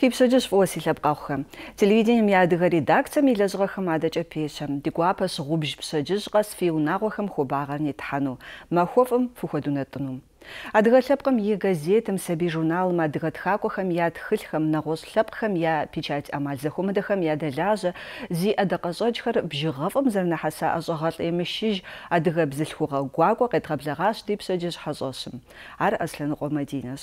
Фипшэджэщ фӀыуэ си лъэпкъэгъухэм. Телевидением я адыгэ редакцэм и лэжьыгъэхэм адэкӀэ пещэм. Ди гуапэ щыгъубж пщэджыжь къэс фи унагъуэхэм хуабагъэр нетхьэну, махуэфӀым фыхуэдунэтӀыну. Адыгэ лъэпкъым и газетым, сабий журналым, адыгэ тхакӀуэхэм я тхылъхэм, нэгъуэщӀ лъэпкъхэм я печать Ӏэмал зэхуэмыдэхэм я дэлажьэ зи ӀэдакъэщӀэкӀхэр бжыгъэфӀым зэрынэхьэса ӀэщӀэгъэлӀ емыщыж адыгэ бзылъхугъэ гуакӀуэ къедгъэблэгъащ ди пщэджыжь хьэщӀэщым. Ар Аслъэныкъуэ Мадинэщ.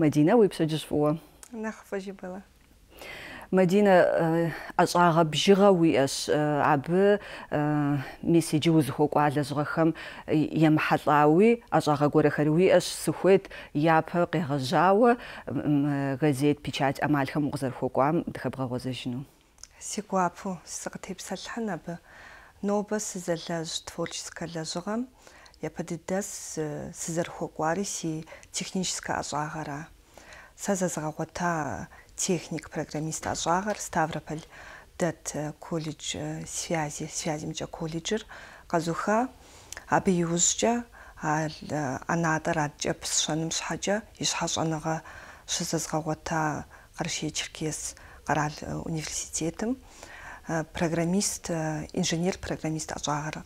Мадинэ уи пщэджыжь фӀыуэ. نخفج بلا مدينة أصعب آه، بجغة ويأس آه، عب آه، ميسي جوز هوك على زغخم يمحطاوي أصعب غورة ويأس أش سخوت يابها قيغجاوة غزيت بيشات أمالهم غزر هوك عم دخبغ غزجنو سيقوابو سقطي بسلحنا ب نوبة سزلاج تفولشسكا لجغم يا بدي دس سزر هوكواري سي تكنيشسكا أشعاغرا сазазгъэгъуэта техник программист ӀэщӀагъэр Ставрополь дэт э, колледж э, связи, связимкӀэ колледжыр къэзуха. Абы иужькӀэ ӀэнатӀэр адкӀэпс щэным щхьэкӀэ и щхьэщӀэныгъэ щызэзгъэгъуэта Къаршей Черкес карал э, университетым программист, инженер-программист ӀэщӀагъэр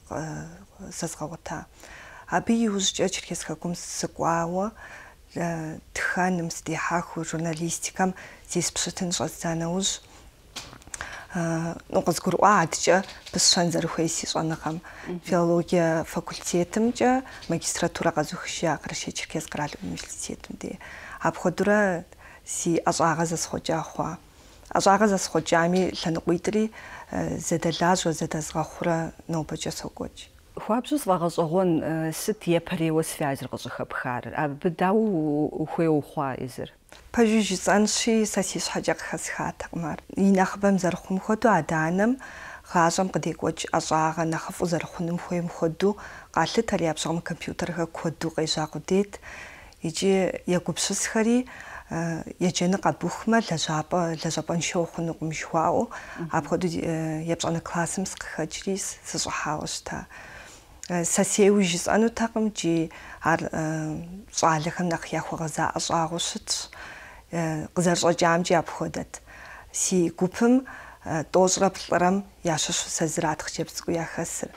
зэзгъэгъуэта. Абы иужькӀэ Черкес хэкум сыкӀуауэ Э, тханым сдихьэхыу журналистикэм зис пщытын щӀэдза нэужь э, къызгурыӀуадкӀэ пысщэн зэрыхуей си щӀэныгъэм филологие факультетымкӀэ магистратурэ къэзыухыжа Кърыщей-Черкес къэрал университетым де апхуэдурэ си ӀэщӀагъэ зэсхъуэкӀа хъуа. ӀэщӀагъэ зэсхъуэкӀами лъэныкъуитӀри э, зэдэлажьэ, зэдэзгъэхъурэ нобэкӀэ сокӀуэкӀ. Хуапсус вагас огон э, сит епарио связер гозхаб хар. А бдау ухе ухва изер. Пажиж занши сасис хажаг хас хатагмар. Инах бам зархум ходу аданам гажам къдекӏуэкӏ ӏэщӏагъэ нэхъыфӏу зэрыхъунум хуейм хуэдэу къалъытэр я пщӏэм компьютерхэр куэду къежьакъу дет икӏи егупсысхэри еджэныр э, къэбухмэ лэжьапӏэ лэжьапӏэншэу хъунукъым жыхуаӏуэу апхуэдэу епщӏэнэ классым сыкъыхэкӏри сыщӏыхьауэ щыта. Э, сасеужис анутакъым чи ар щӏалэхэм э, нэхъ яхуэгъэза ӏэщӏагъуэ щытщ э, къызэрщӏэкӏамкӏи апхуэдэт си гупым тӏощӏрэ плӏырэм ящыщу сэ зэрат хъыджэбз цӏыкӏу яхэсыр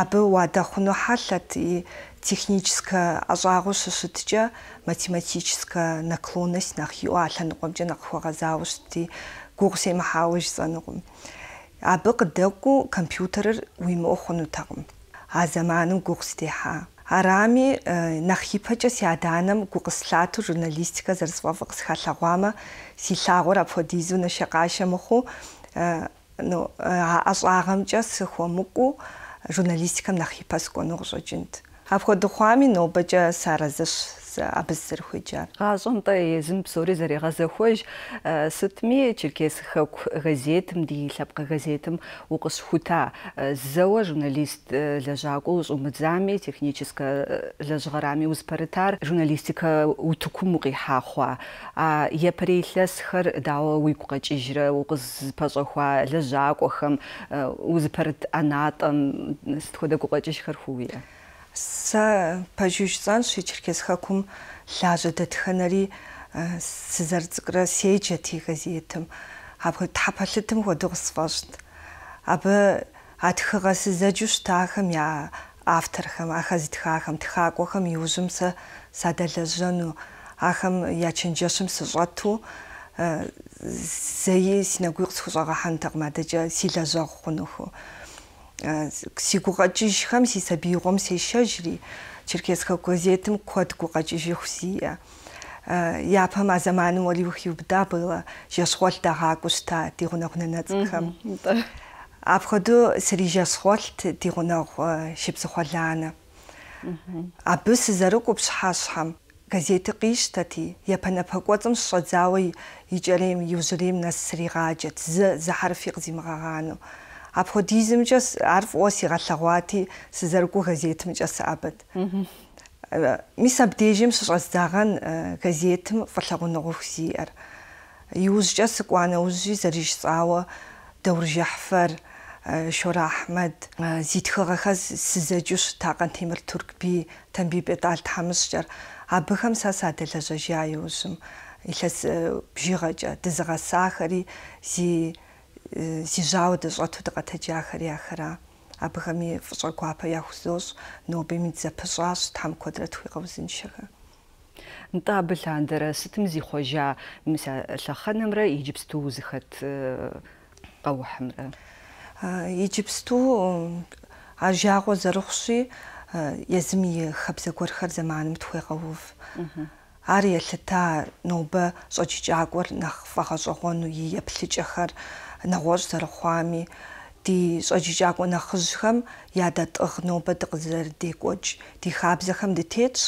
абы уадэхъуну хьэлъэт и техническэ ӏэщӏагъуэ щыщыткӏэ математическэ наклонность нэхъ иӏэу а лъэныкъуэмкӏэ нэхъ хуэгъэзауэ щытти гугъу семыхьауэ жысӏэнукъым абы къыдэкӏуу компьютерыр уимыӏэу хъунутэкъым азаманын гугстиха арами э, нахипача сяданам гугслату журналистика зарсвавгс халагуама силагора подизуна шакашамху э, ну э, асаагамча схомуку журналистикам нахипасконоржожинт апходухами нобача саразаш абыззырхуэджар. ГъащӀэм тӀэ езым псори зэрегъэзэхуэж э, сытми «Черкес хэку» газетым ди лъэпкъэ газетым укъысхута. Э, зэуэ журналист э, лэжьакӀуэ ущӀумыдзами, техническэ лэжьгъэрами узпэрытар, журналистикэ утыкум укъихьа хъуа. А епэрей илъэсхэр дауэ уигу къэкӀыжрэ укъызпэщӀэхуа лэжьакӀуэхэм, узыпэрыт ӀэнатӀэм, сыт хуэдэ гукъэкӀыжхэр хууиӀэ? са пажужсан шичерхес хакум лажа да тханари э, сизарцгра сеча тихазитым абхы тапаллитым ходгсвашт абы атхыга сизажуш тахам я авторхам ахазитхахам тхакохам южимса садалажану ахам ячинжашим сжату э, зэи синагуйгс хужага хантагмадажа силажагхунуху сигугажишхам си сабигом сешажри черкесха газетам кодку гажижихсия э, япам азаману оливх юбда было жашхолта хагуста тигунахнанацхам апходу срижасхолт тигунах э, шипсхолана абус зарукупш хашхам газеты қиштати япанапакуацм шазауи ичарим юзрим насригажат з захарфиқ зимгагану апходизмжас арф осигаллагуати сизаргу газетмжас абад э, мис абдежим сшаззаган э, газетм фаллагунерухсиар юзжас куана узжи зариш цаава дауржахфар э, шура ахмад зитхэгахас сизажуш таган темир турк би тамби бедалт хамсжар абхам сасадэлэжа жаюшм илэс бжигажа дызгасахари си сижао дэс отудага таджахар яхара абхами фсокуапа яхусус нобимит запсас там квадрат хуйгавзиншага нтабл андера сэтм зихожа мса лаханамра египсту узхат э, гавхамра египсту э, ажаго зарухши э, язми хабзагурхар заманым тхуйгавув ар ялта нуба сочижагур нах фахажогону япличахар нагож сархуами ти сожижаку нахзхэм ядат охнопэ тыкъзэрдекӏоч ти хабзэхэм дытетщ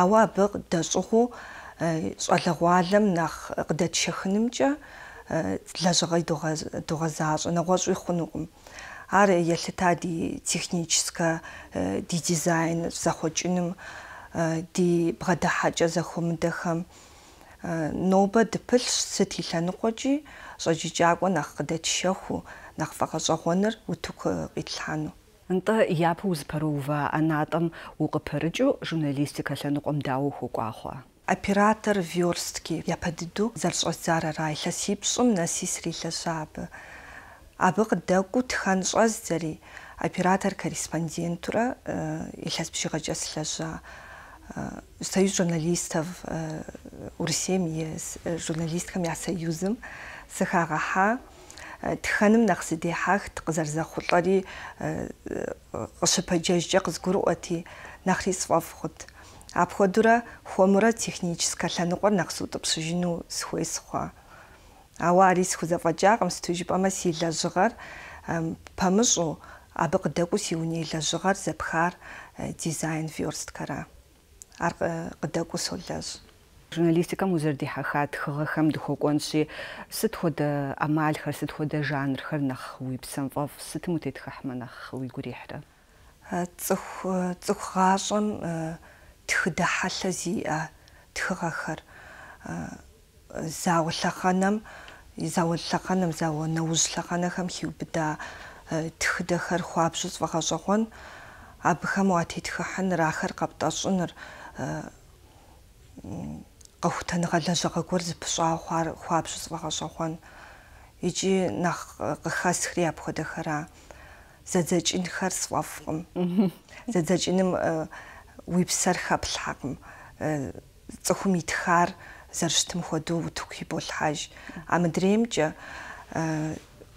ауэ абы дэщӏыгъуу щӏалэгъуалэм э, нэхъ къыдэтшэхынымкӏэ э, лэжьыгъэ дыгъэзащӏэ нэгъуэщӏи хъунукъым ар елъыта ди техническэ э, ди дизайн зэхъуэкӏыным ди бгъэдыхьэкӏэ зэхуэмыдэхэм нобэ дыпылъщ сыт и лъэныкъуэкӏи сожижаагу наххадэ тишэху нахфахасохонэр утук э, итлхану анта япуз парува анатам уқапарджу журналистика лануқам дауху куахуа оператор вёрстки япадиду зарсоцарара иласипсум насисриласаабы абы къыдэкӏуу тхэн щӏэз зэри оператор корреспондентура э, илъэс пщыгъэкӏэслэжьа э, союз журналистов урсем и журналисткам я союзым сахагаха э, тханам нахсиди хахт кызарза хулари гышпажажжа э, кызгуруати нахрис вафхут апходура хомура техническа ланугор нахсудып сужину схуэсхуа аварис хузаважагам стужипама силажгар памышу абыкдагус юнилажгар запхар э, дизайн фёрсткара ар кдагус холлаж журналистикам узерди хахат хыгыхам дөхөгөнши сыт хода э, амалхэр сыт хода жанрхэр нах уйбсам вов сыт мутет хахма нах уйгурихра э, цөх э, цөх гашын тхда халази а тхгахэр заулаханам заулаханам зау наужлаханахам хивбда тхдэхэр хуабшус вахажогон абхам уатитхахан рахэр капташыныр гох тангалажага курс пшаухар хуапшус вахашохон ижи нах гахасхри апходахара задачин харс вафгам задачиным э, вебсар хаплхагам э, цохум итхар зарштым ходу утхи болхаж амдремч э,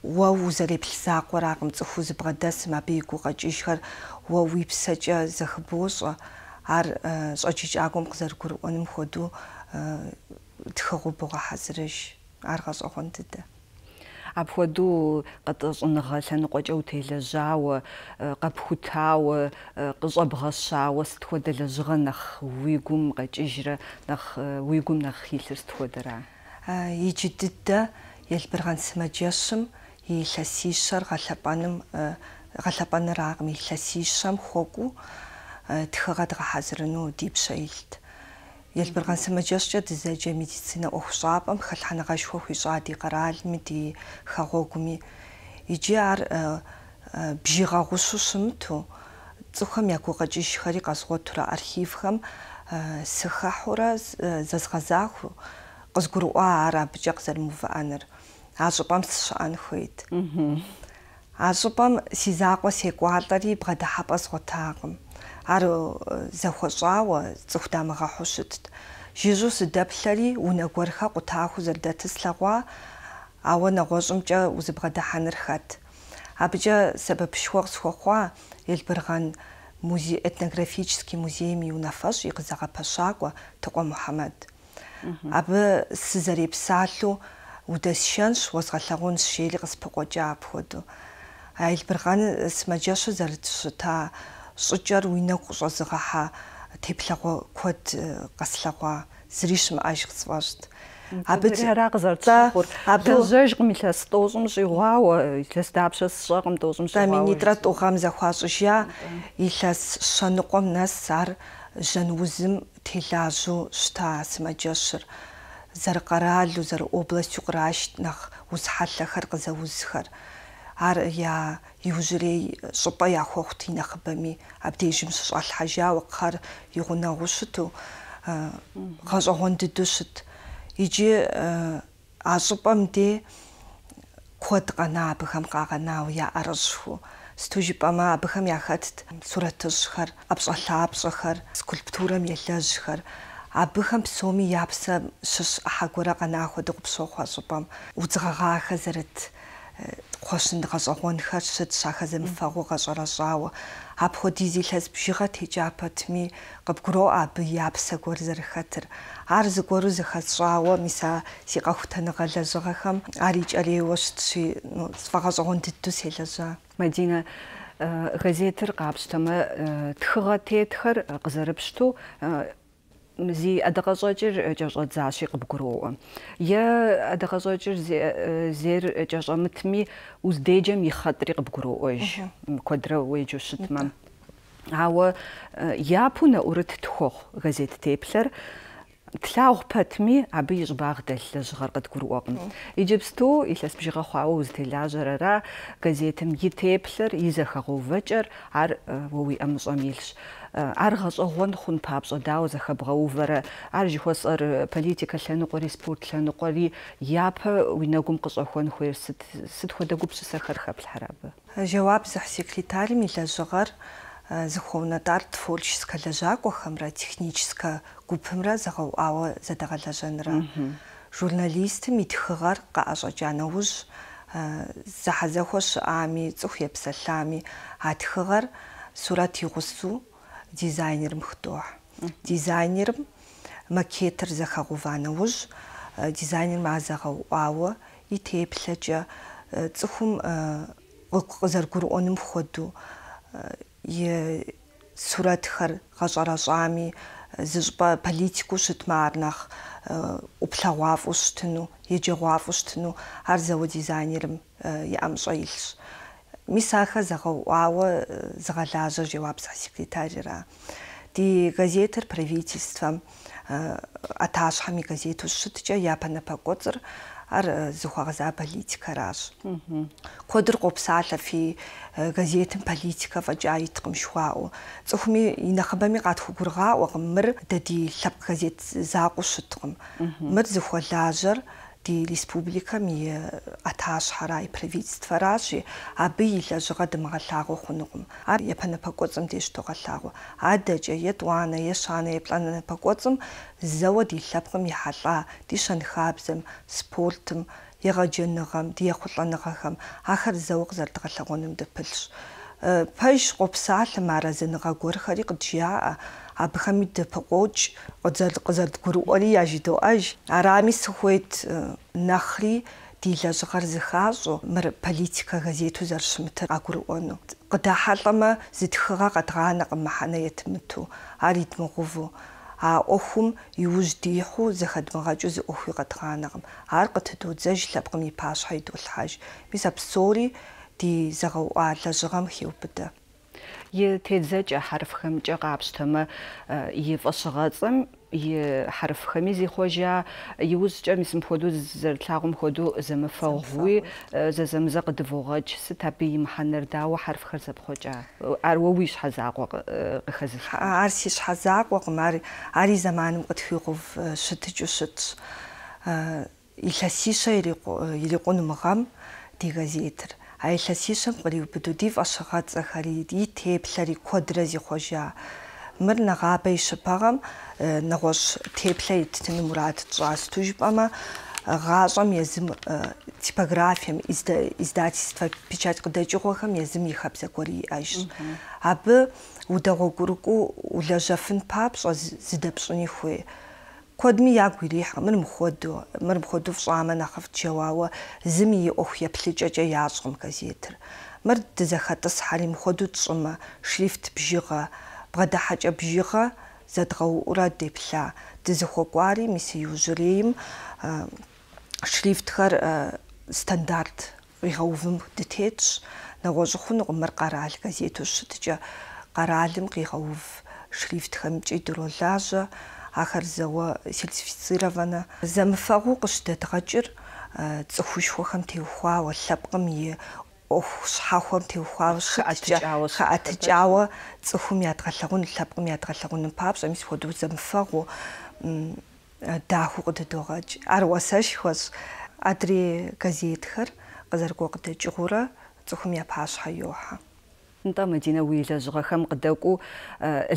уа узареплсаақураагам цоху зыбгадас мабигугаж ишхар уа вебсача захбуш ар сочич агум кзаргур оным ходу тхэгубуга хазрыш аргас охонтэдэ э, апхуэду къэтӏэщӏыныгъэ лъэныкъуэкӏэ утелэжьауэ, къэпхутауэ, къыщӏэбгъэщауэ сыт хуэдэ лэжьыгъэ нэхъ уи гум къэкӏыжрэ, нэхъ уи гум нэхъ илъыр сыт хуэдэра? Иджы дыдэ елбыргъэн сымаджэщым и лъэсищэр гъэлъэпӏэным э, гъэлъэпӏэныракъым, и лъэсищэм хуэкӏуу тхыгъэ дгъэхьэзырыну дипщэ илът. Ялбарган самажасчад зэжэ медицина ухсаапам халханага шхөх хисаади гараалми ди хагоогми ижиар э, э, бжигагусусм ту цухэм якугаж ишхари газгуутура архивхэм э, сыхахура зазгазаху къызгурууаара бжиг зармуваанар ажупам сшаан хуит ажупам сизаакъуэ секӏуалӏэри бгъэдыхьэпӏэ згъуэтакъым ар э, захуэщӏауэ цӏыху дамыгъэхъуу щытт. Жыжьу сыдэплъэри унэгуэрхэ къутахыу зэрыдэтыслъэгъуа, ауэ нэгъуэщӏымкӏэ узыбгъэдыхьэныр хэт. Абыкӏэ сэбэпышхуэ къысхуэхъуа Елбыргъан музей этнографический музейм и унафэщӏ и къызэгъэпэщакӏуэ Тыкъуэ Мухьэмэд. Абы сызэрепсалъэу удэсшэнщ, уэзгъэлъагъунщ жери къыспыкъуэкӏа апхуэдэу. А Елбыргъан сымаджэщу зэрытщыта сучар уйна хусосыга ха теплага код э, гаслага сришм ажгц важд абд хараг зордлоо абд зөж гмилэс дуузмж юуаа илэс дабшс шагм дуузмж та минитрат ухам захваш я илэс шаныком насар жанузм телажу шта смажшр заргараалу зар область украшт нах ус халахар гзаузхар ар я южрей шупа я хохт хинахбами абдежим сал хажа вакхар югунагушуту э, хаз хонддушт ижи э, асупамди код гана бхам гагана я аршху стужипама бхам яхат суратшхар апсаллаапсхар скульптурам яллажхар абыхэм псоми япса шиш ахагура гана ахудаг псохуа супам узгагаха зэрэт хошиндгаас огонхашд шахазэм фагугаас орожаав апходизилхэс бшигат хижапат ми габгро аб япсагур зэрхэтэр ар зэгур зэхасаав миса сигаахтанагалажгахам арич ариуст си фагаас огонтдтус хэлэжа мадина э, газетэр гапштама э, тхэгатэ тхэр э, гзэрбшту зи адыгэщӏэкӏыр кӏэщӏэдзащи къыбгуроӏуэ. Е адыгэщӏэкӏыр зейр кӏэщӏэмытми уздэджэм и хъэтӏри къыбгуроӏуэж. Куэдрэ уеджэу щытмэ. Ауэ япэу нэӏурыт тхуэхъу газет теплъэр. тлаухпатми абиж багдалла жгаргад гүрөөгн иджипсту илэс бжига хаау үзтэлажрара газетэм итэплэр изахагувэчэр ар вови амсомилш ар гашгон хүн папсо дау захабгаувэра ар жихосэр политика лэнугори спорт лэнугори япа винагум къысохон хуэрсэт сэт хөдэгупсэ сахархаплхараб жавап захсиклитали милэжгар Э, заховнадад фольшска лежаку хамра техническа гупхамра захов ава задагалажанра журналист митхгар гаажажанавуж э, захазахош ами цух епсалами атхгар сурат югусу дизайнерм хто дизайнерм макетер захагуванавуж э, дизайнер мазага уава и теплэжа цухум зэргүр өнөм хөдөө сүрэтхэр гажаражами э, зэжба политику шитмаарнах э, уплагаав устну ежегаав устну ар зэво дизайнерм э, ямшайлш мисаха загауава загалажа жевапса секретарера ди газетер правительством аташхами газету шитча япана пакоцер ар э, зыхуэгъэза политикэращ. Куэдыр къопсалъэ фи политика э, политикэ фӀэкӀа иткъым жыхуаӀуэ. ЦӀыхуми и нэхъыбэми къатхугургъаӀуэкъым мыр дэди лъэпкъ газет закъуэ щыткъым. Мыр зыхуэлажьэр ди республиками атааш харай правительство раши абы ила жога дымгалаагу хунугум а япана пакоцам диш тогалаагу адажа ятуана яшана яплана пакоцам завод илапхам яхала дишан хабзам спортом ягажэнэгам диахуланэгахам ахар завог зардгалагунэм дэпэлш э, пайш гупсаалмара зэнэга гөрхари гджиа აბხამით ფოჭ ოძად ყზად გურყოლი აჟიტო აჟ არამის ხუეთ ნახრი დილა ზღარ ზხაზო მერ პოლიტიკა გაზეთო ზარშმთ აგურყონო ყდა ჰალმა ზითხღა ყდღანა ყმაჰანა ეთმთუ არით მოღუვო ა ოხუმ იუჟ დიხუ ზხადმღაჭუ ზ ოხი ყდღანა ყმ არ ყთთუ ზეშ ლაბყმი ფაშ ჰაიდულ ჰაჟ მის აბსორი ди зэрэг аа лэжэгэм хиупта и тедзэж харфхэмкӏэ къапщтэмэ и фӏэщыгъэцӏэм и хьэрфхэми зихъуэжа иужькӏэ мис мыпхуэду зэрылъагъум хуэдэу зэмыфэгъуи зэзэмызэ къыдывогъэкӏ сыт абы имыхьэнэр дауэ хьэрфхэр зэпхъуэкӏа ар уэ уи щхьэ закъуэ къыхэзылъ ар си щхьэ закъуэкъым ар ари зэманым къытхуигъув щытыкӏыу э, щытщ э, илъэсищэ ирикъун мы гъэм ди газетыр айласисэм гыриубдуди фасхацхари ди теплари квадрази хожа мэр нагабай шапагам э, нагос теплейт тэн мурад цас тужпама гашам язым э, типографиям изда издательства печатку дэчухам язым ихапса кори аш абы удагогурку улажафын папш зидапшуни хуй ходми яг гүри хамар мөхөд мөр мөхөд фламан ахав чеваа зими ох яплижаж яажгом газетер мөр дэзахатас хари мөхөд цума шрифт бжига бгада хаж бжига задрау ура депла дэзэхоквари мис южрим шрифтхар стандарт игаувм дэтэч нагожхон гомар гараал газетуш тэжа гараалым гигаувм шрифт хэмжээ дөрөлж ахар зэва сертифицировано замфагуукъыщтэ дгъэкӏыр э, цӏыхушхуэхэм теухуауэ лъэпкъым и ӏуэху щхьэхуэм теухуауэ хэӏэтыкӏауэ цӏыхум ядгъэлъэгъун лъэпкъым ядгъэлъэгъуным папщӏэ мис хуэдэу зэмыфэгъуу дахэу къыдэдогъэкӏ. Ар уэсэш хуэщӏ адрей газетхэр къызэрыгуэ къыдэкӏыгъыурэ цӏыхум я пащхьэ йохьэ нта Мадина Уилажгахам къыдэкӏуу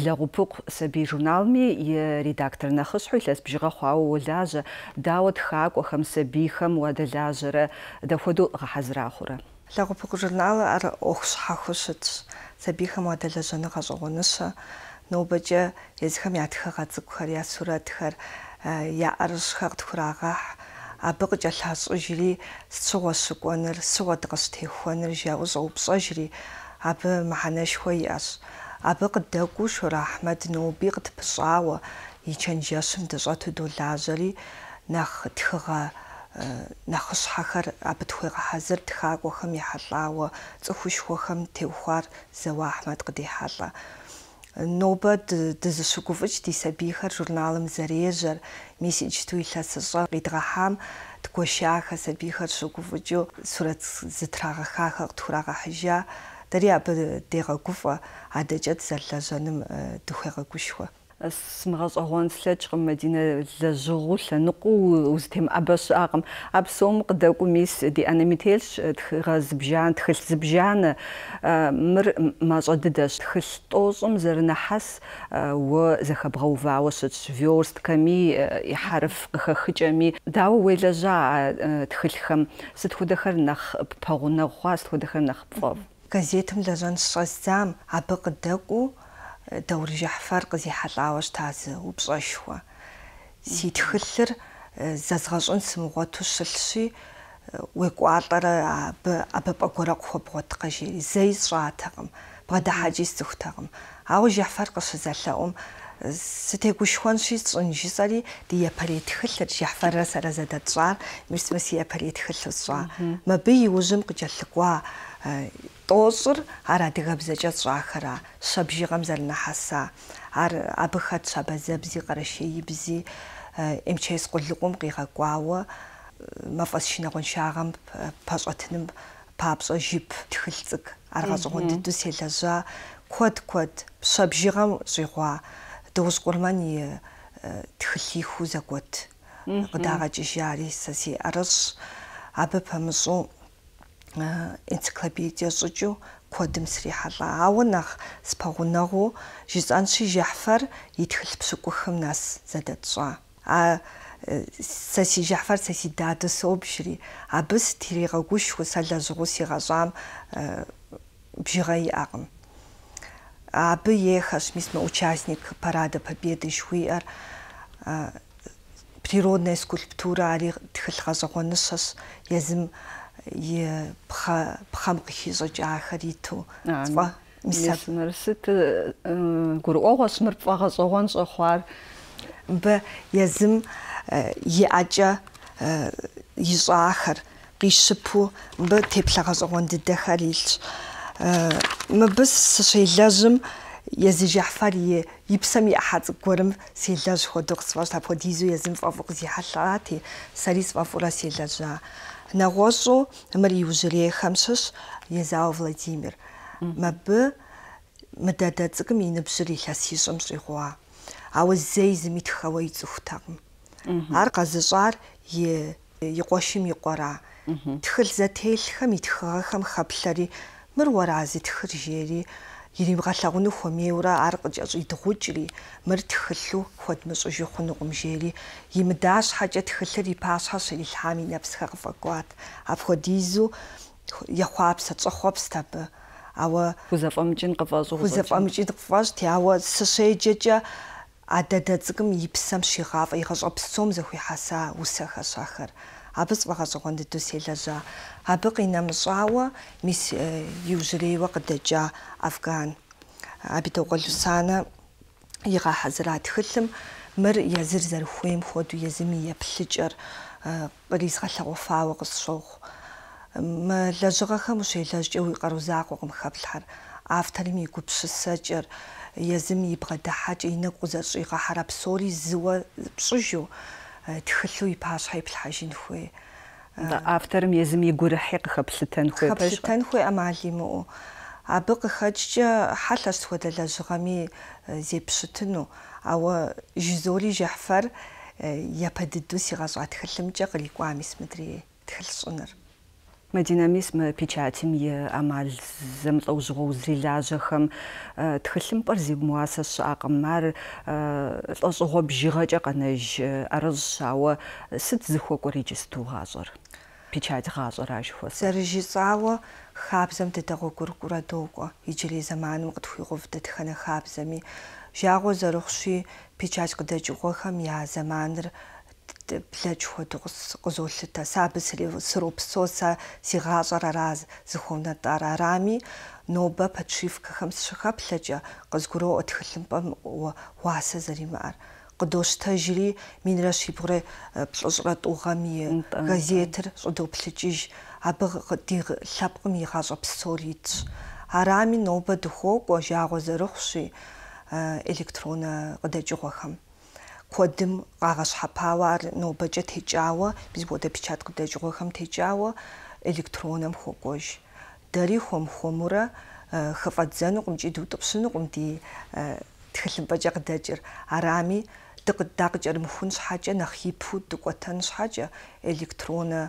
лэгъупыкъу саби журналми и э, редактор нэхъыщхьу илъэс бжыгъэ хъуауэ уолажьэ, дауэ тхакӏуэхэм, сабийхэм уадэлажьэрэ дахуэдэу гъэхьэзырахъурэ. Лэгъупыкъу журнал ар ӏуэху щхьэхыу щытщ. Сабийхэм уадэлэжьэныр гъэщӏэгъуэныщэ. Нобэкӏэ езхэм я тхыгъэ цӏыкӏухэр, я сурэтхэр, э, я ӏэрыщхэр тхурагъэхь абы къыкӏэлъащӏэжри сыгъуэ щыкӏуэныр, сыгъуэ дыкъыщытехуэныр жаӏэу щӏэупщӏэжри აბ მანაშხიას აბ ყდაკუ შურაჰმად ნუბი ყთ ფსაუ იჩენჯასუმ დაზათუ დულაზრი ნახ თხა нахс хахар абтхыга хазир тхаагухм яллаа цөхүшхөхм тевхар зэва ахмад гди халла нобад дэз сукуфч дисабихар журналым зарежер месич туйлас сэ гыдга хам тгөшяха сабихар сукуфчу сурац зэтрага хахар турага хажа تري أب تيغا كوفا عدا جات سالا جانم تخيغا كوشوا سمغاز أغوان سلاتش غم مدينة لجغو سنقو وزتهم أباش أغم أب سوم قدوكو ميس دي أنا ميتيلش تخيغا زبجان تخيل زبجان مر ما جد داش تخيل ستوزم زر نحس وزيخ بغو فاوش تشفيورست كمي يحارف غخ خجامي داو ويلا جا تخيل خم ستخو دخل نخ بغو نغوا ستخو دخل نخ بغو газетым лажаншгас зам абыкъыдэкӏуу э, даурыжыхьфэр къызихьэлӏауэщ тазы упщӏэшхуэ. Си тхылъыр э, зэзгъэщӏын сымыгъуэту щылъщи э, уекӏуалӏэрэ абы абыпӏэ гуэрэ къыхуэбгъуэткъэ жери зэи сщӏатэкъым, бгъэдыхьэкӏи сцӏыхутэкъым. Ауэ жыхьфэр къыщызэлъэӏум сэтэгүшхоншицэн шисари дия паритхэл жафара саразада цаар мисмэс я паритхэлсва маби юужим гжаллаква э, тоосур ара дэгабзэжа цахара шабжигам зарна хаса ар абхат шабазэбзи гарашэйбзи эмчэс гуллугум гигакваа э, мафас шинэгон шаагам пасотным папсо жип тхэлцэг аргазгонд дүсэлэжа код код шабжигам жигва Тэгус гурманы э, тхлхи хузагут гдага жишяри саси арс абы памсу э, энциклопедия сучу кодым срихала аунах спагунагу жизанши жахфар итхл псукухым нас задатсуа а э, саси жахфар саси дадыс обшри абыс тиригагушху салазгусигазам бжигай агым aby jechać, myśmy uczestnik Parady Pobiedy Szwiar, природная скульптура ари тхэлхазогонсас язым е пха пхам кхизож ахариту цва мисав нэрсэт э, гур огос мэр пхагас огонс охвар б язым э, е ажа э, изахар гишпу б теплагас огон дэдэхар илч Э, мбс шилажм язы жафари ипсами ахаз гөрм силаж ходогс ваш тапо дизу язым фавокс яхала ти сарис вафура силажа нагожу мэр южре хамшиш язау владимир мб мэдада цэгэм инэбшри хас хишэмшри хуа ауз зэй зэмит хавай зүхтагм ар газышаар е игошим игора тхэл за тэлхэм итхэхэм хаплари мэр варази тхэржери иривгалла унух хумиура аргаж идхужри мэр тхэллу хадмэс ужухнугумжери имдаш хажа тхэллэр ипашхаш илхами напсхагвагуат апходизу яхуапса цохопстаб ава хузафамжин гвазу хузафамжин гваз тява сэшэжэжа адада цгм ипсам шигав игъэщӏэпсом зэхуихьэса усэхэщахэр абсвахасогонд тусилажа абеқинамсаава мис э, южриева қададжа афган абитоқолусана ига хазра тхэллэм мэр языр зархуэм ходу языми яплъыкӏэр къыризгъэлъэгъуфауэ э, къысщохъу мы лэжьыгъэхэм ущелэжькӏэ уи къарузакъуэкъым хэплъхьэр авторым и гупшысэкӏэр езым и бгъэдыхьэкӏэ и нэгу зэщӏигъэхьэрэ псори зыуэ пщӏыжу Э, тхэлүй паш хайпл хашинхуй э, авторым язми гурахиг хаплтан хуй хаплтан хуй амалиму абы кхачча э, халас худала жгами зепшитну ава жизоли жахфар япаддду сигасуа тхэлмчэ кыликуамис мэдри тхэлшунар მეძინამის ფიჩაჩიმ ამალ ზემწოუზღო უზილაჟახм თხლიმპარ ზიმუასას აყмар ლოსღო ბჟიღაჭა ყანეჟ აროსშავა სიც ზიხოკურიჯის თუღაზორ ფიჩაჩი ღაზორაშხო სერჟიცავა ხაბზემ დედაღო გურკურა დოუკო იჯილი ზამანუ ყთხიღოვდა თხანა ხაბზემი ჟაღო ზაროხში ფიჩაჩი დაჭუღო ხამია ზამანრ плэжхотогс гозолта сабсри срупсоса сигазарараз зхунадарарами ноба подшивкахам сшха плэжа гозгуро отхлэмпам уаса заримаар кдош тажри минра шибре э, плэжрат угами э, газетер шодоплэжиж абг диг лапгм игазопсолит арами ноба дхо гожаго зэрхши э, электрона гдэжгохам кодым гагаш хапавар нобажа тэжаава биз бода печатка дэжгохам тэжаава электронам хогож дари хом хомура э, хфадзанукъым джи дутӏпшынукъым ди э, тхылъымбэджэ къыдэджыр арами дыкъыдакъыкӏэрымыхун щхьэкӏэ нэхъ ипу дыкӏуэтэн щхьэкӏэ электронэ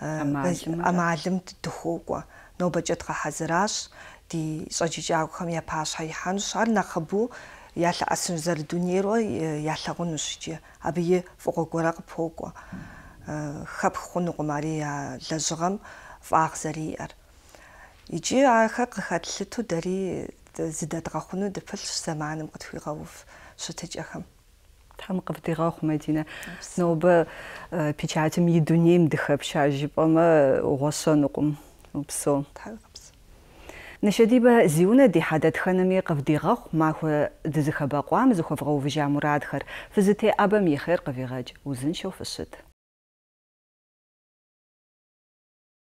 ӏэмалым дыхокӏуэ нобэкӏэ дгъэхьэзыращ ди щӏэкӏыкӏагъухэм япащхьэ ихьэнущ ар нэхъыбу ял асунзар дүнеро э, яллагун усчи абие фогогораг пого э, хап хунугу мария лажгам фаагзариар ичи аха гхатлту дари э, зидадгахуну дпл заманым гтхигауф шутежахам там гвдигах мадина ноб печатем едунем дхапшажипама госонукум упсо так نشديبة زيونة دي حدد خنمي قفدي غخ معه دزخبا قوام زخفغو فجع مراد خر فزتي أبا ميخير قفي وزن شوف الشد